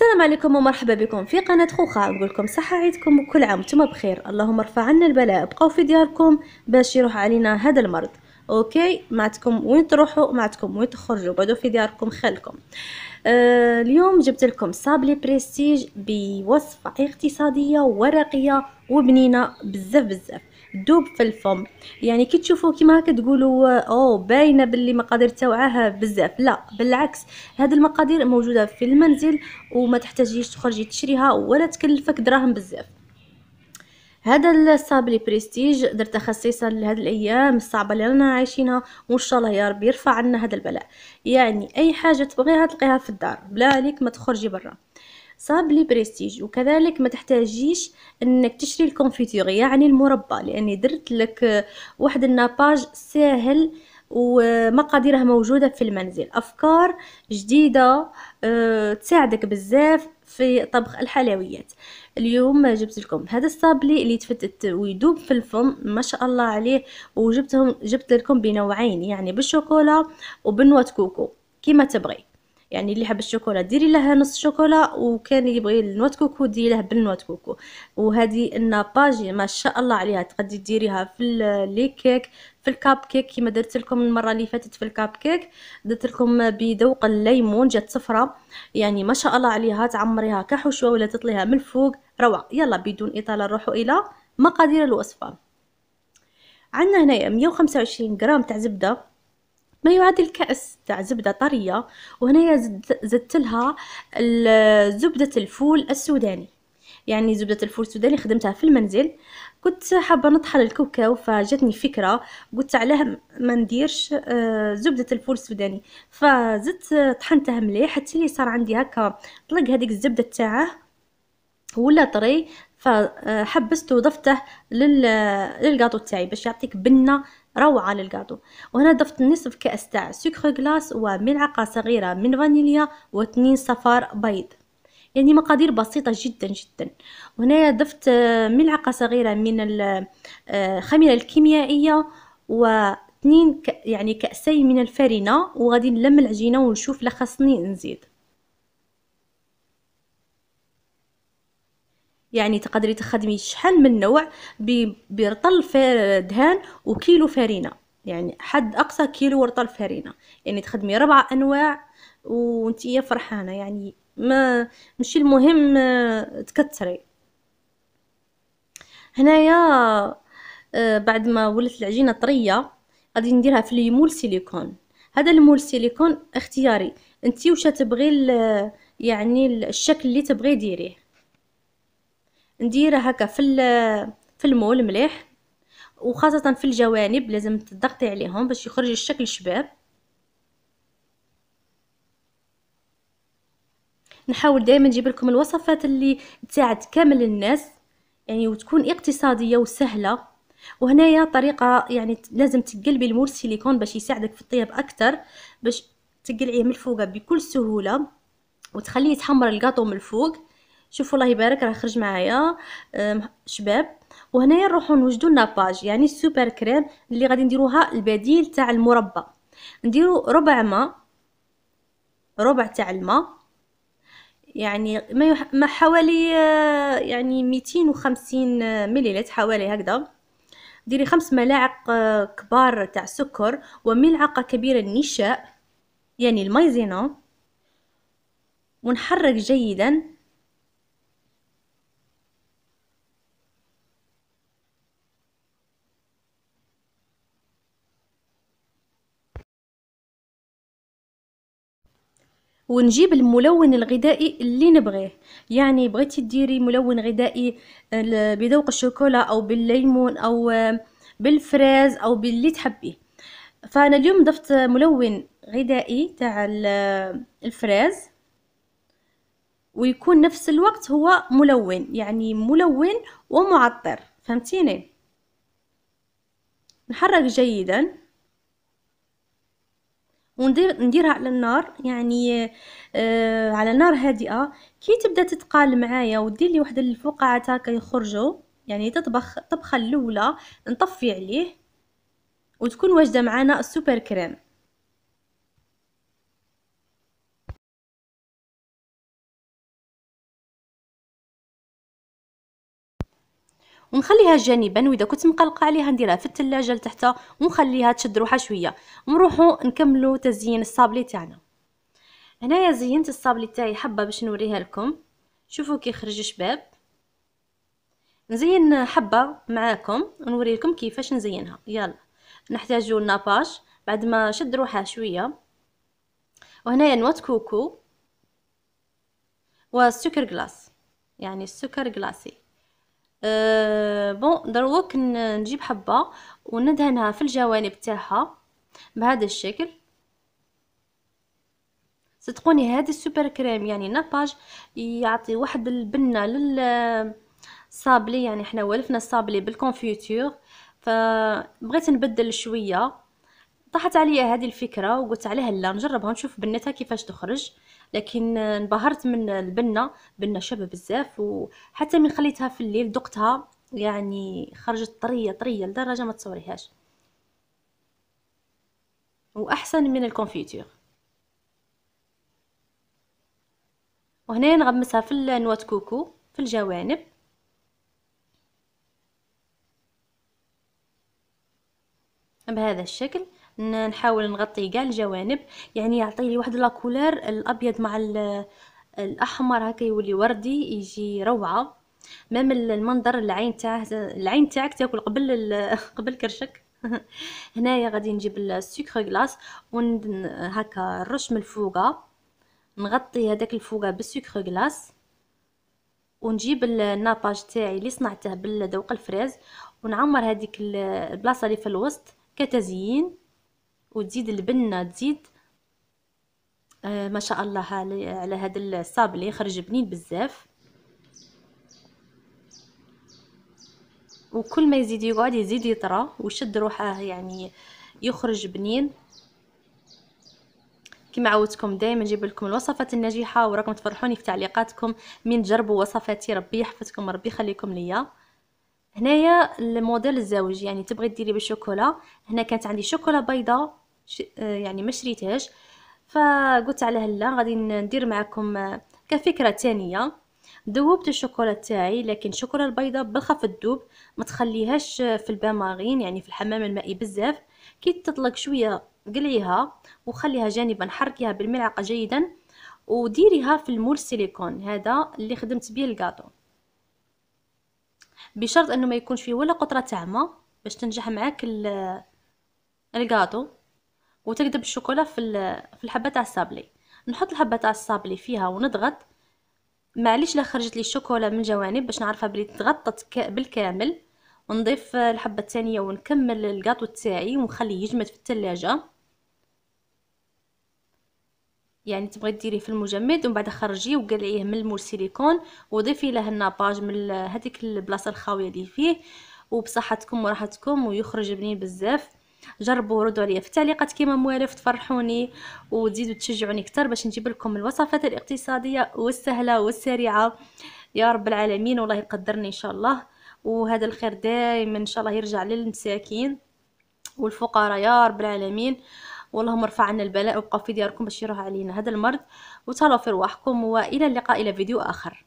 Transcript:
السلام عليكم ومرحبا بكم في قناة خوخة نقول لكم صحة عيدكم وكل عام وانتم بخير اللهم ارفع عنا البلاء بقاو في دياركم باش يروح علينا هذا المرض اوكي معتكم وين تروحوا معتكم وين تخرجوا بعدو في دياركم خلكم آه اليوم جبت لكم صابلي بريستيج بوصفة اقتصادية ورقية وبنينة بزاف بزاف دوب في الفم يعني كي تشوفوا كيما هكا تقولوا او باينه باللي مقادير تاوعها بزاف لا بالعكس هذه المقادير موجوده في المنزل وما تحتاجيش تخرجي تشريها ولا تكلفك دراهم بزاف هذا الصابلي بريستيج درت خصيصا لهاد الايام الصعبه اللي رانا عايشينها وان شاء الله يا ربي يرفع عنا هذا البلاء يعني اي حاجه تبغيها تلقيها في الدار بلا عليك ما تخرجي برا صاب لي بريستيج وكذلك ما تحتاجيش انك تشري الكونفيتور يعني المربى لاني درت لك واحد الناباج ساهل ومقاديرها موجودة في المنزل أفكار جديدة آه، تساعدك بزاف في طبخ الحلويات اليوم جبت لكم هذا الصابلي اللي يتفتت ويدوب في الفم ما شاء الله عليه وجبتهم جبت لكم بنوعين يعني بالشوكولا وبنوة كوكو كيما تبغي يعني اللي حاب الشوكولا ديري لها نص شوكولا وكان يبغي النوات كوكو ديري لها بالنوات كوكو وهذه الناباجي ما شاء الله عليها تقدي ديريها في لي كيك في الكاب كيك كما درت لكم المره اللي فاتت في الكاب كيك درت لكم بذوق الليمون جات صفرة يعني ما شاء الله عليها تعمريها كحشوه ولا تطليها من الفوق روعه يلا بدون اطاله نروحوا الى مقادير الوصفه عندنا هنايا 125 غرام تاع زبده ما يعادل كأس تاع زبدة طرية وهنايا زدت لها زبدة الفول السوداني يعني زبدة الفول السوداني خدمتها في المنزل كنت حابة نطحن الكوكاو فجتني فكرة قلت علاه ما نديرش آه، زبدة الفول السوداني فزدت آه، طحنتها مليح حتى لي صار عندي هكا طلق هذيك الزبدة تاعه ولا طري فحبست آه، وضفته للقاطو تاعي باش يعطيك بنه روعة للقاطو وهنا ضفت نصف كأس تاع سكر غلاس وملعقة صغيرة من فانيليا واثنين صفار بيض يعني مقادير بسيطة جدا جدا وهنا ضفت آه، ملعقة صغيرة من الخميرة آه، الكيميائية و اثنين يعني كأسين من الفارينة وغادي نلم العجينة ونشوف لخصني نزيد يعني تقدري تخدمي شحال من نوع برطل دهان وكيلو فارينة يعني حد اقصى كيلو ورطل فارينة يعني تخدمي ربع انواع وانتي فرحانه يعني ما مش المهم تكتري هنايا آه، بعد ما ولت العجينه طريه غادي نديرها في المول سيليكون هذا المول سيليكون اختياري انت واش تبغي يعني الشكل اللي تبغي ديريه ندير هكا في في المول مليح وخاصة في الجوانب لازم تضغطي عليهم باش يخرج الشكل شباب نحاول دائما نجيب لكم الوصفات اللي تساعد كامل الناس يعني وتكون اقتصاديه وسهله وهنايا طريقه يعني لازم تقلبي المور سيليكون باش يساعدك في الطياب اكثر باش تقلعيه من الفوق بكل سهوله وتخليه يتحمر الكاطو من الفوق شوفوا الله يبارك راه خرج معايا شباب وهنايا نروحو نوجدو لاباج يعني السوبر كريم اللي غادي نديروها البديل تاع المربى نديرو ربع ماء ربع تاع الماء يعني ما, يح... ما حوالي آه، يعني 250 مليلتر حوالي هكذا ديري خمس ملاعق آه، كبار تاع سكر وملعقه كبيره نشاء يعني المايزينا ونحرك جيدا ونجيب الملون الغذائي اللي نبغيه يعني بغيتي ديري ملون غذائي بذوق الشوكولا او بالليمون او آه، بالفريز او باللي تحبيه فانا اليوم ضفت ملون غذائي تاع آه، الفريز ويكون نفس الوقت هو ملون يعني ملون ومعطر فهمتيني نحرك جيدا وندير نديرها على النار يعني آه على نار هادئه كي تبدا تتقال معايا ودير لي واحد الفقاعات هكا يخرجوا يعني تطبخ طبخه الاولى نطفي عليه وتكون واجده معانا السوبر كريم ونخليها جانبا واذا كنت مقلقه عليها نديرها في الثلاجه لتحت ونخليها تشد روحها شويه نروحوا نكملوا تزيين الصابلي تاعنا هنايا زينت الصابلي تاعي حبه باش نوريها لكم شوفوا كي خرج شباب نزين حبه معاكم ونوريكم كيفاش نزينها يلا نحتاجو الناباش بعد ما شد روحها شويه وهنايا نوات كوكو والسكر كلاص يعني السكر كلاصي أه بون دروك نجيب حبه وندهنها في الجوانب تاعها بهذا الشكل صدقوني هذا السوبر كريم يعني ناباج يعطي واحد البنه للصابلي يعني احنا ولفنا الصابلي بالكونفيتور فبغيت نبدل شويه طاحت عليا هذه الفكره وقلت عليها لا نجربها نشوف بنتها كيفاش تخرج لكن انبهرت من البنه بنه شابه بزاف وحتى من خليتها في الليل دقتها يعني خرجت طريه طريه لدرجه ما تصوريهاش واحسن من الكونفيتير وهنا نغمسها في النواة كوكو في الجوانب بهذا الشكل نحاول نغطي كاع الجوانب يعني يعطي لي واحد لاكولير الابيض مع الاحمر هكا يولي وردي يجي روعه مام المنظر العين تاعه العين تاعك تاكل قبل قبل كرشك هنايا غادي نجيب السكر غلاس ون هكا الرش من الفوقه نغطي هذاك الفوقه بالسكر غلاس ونجيب الناباج تاعي اللي صنعته بالذوق الفريز ونعمر هذيك البلاصه اللي في الوسط كتزيين وتزيد البنه تزيد آه ما شاء الله على هذا الصابلي خرج بنين بزاف وكل ما يزيد يقعد يزيد يطرى ويشد روحه يعني يخرج بنين كما عودتكم دائما نجيب لكم الوصفات الناجحه وراكم تفرحوني في تعليقاتكم من تجربوا وصفاتي ربي يحفظكم ربي يخليكم ليا هنايا الموديل الزوج يعني تبغي ديري بالشوكولا هنا كانت عندي شوكولا بيضه آه، يعني ما شريتهاش فقلت على هلا غادي ندير معكم آه، كفكره ثانيه ذوبت الشوكولا تاعي لكن الشوكولا البيضة بالخف الدوب ما تخليهاش آه، في البامارين يعني في الحمام المائي بزاف كي تطلق شويه قلعيها وخليها جانبا حركيها بالملعقه جيدا وديريها في المول سيليكون هذا اللي خدمت به الكاطو بشرط انه ما يكونش فيه ولا قطره تاع ما باش تنجح معاك الكاطو وتكذب الشوكولا في في الحبه تاع الصابلي نحط الحبه تاع الصابلي فيها ونضغط معليش لا خرجت لي الشوكولا من الجوانب باش نعرفها بلي تغطت بالكامل ونضيف الحبه الثانيه ونكمل الكاطو تاعي ونخليه يجمد في التلاجة يعني تبغي ديريه في المجمد ومن بعد خرجيه وقلعيه من المول سيليكون وضيفي له الناباج من هذيك البلاصه الخاويه اللي فيه وبصحتكم وراحتكم ويخرج بنين بزاف جربوا ردوا عليا في التعليقات كيما موالف تفرحوني وتزيدوا تشجعوني اكثر باش نجيب لكم الوصفات الاقتصاديه والسهله والسريعه يا رب العالمين والله يقدرني ان شاء الله وهذا الخير دائما ان شاء الله يرجع للمساكين والفقراء يا رب العالمين واللهم ارفع عنا البلاء وابقوا في دياركم باش يروح علينا هذا المرض وتهلاو في رواحكم والى اللقاء الى فيديو اخر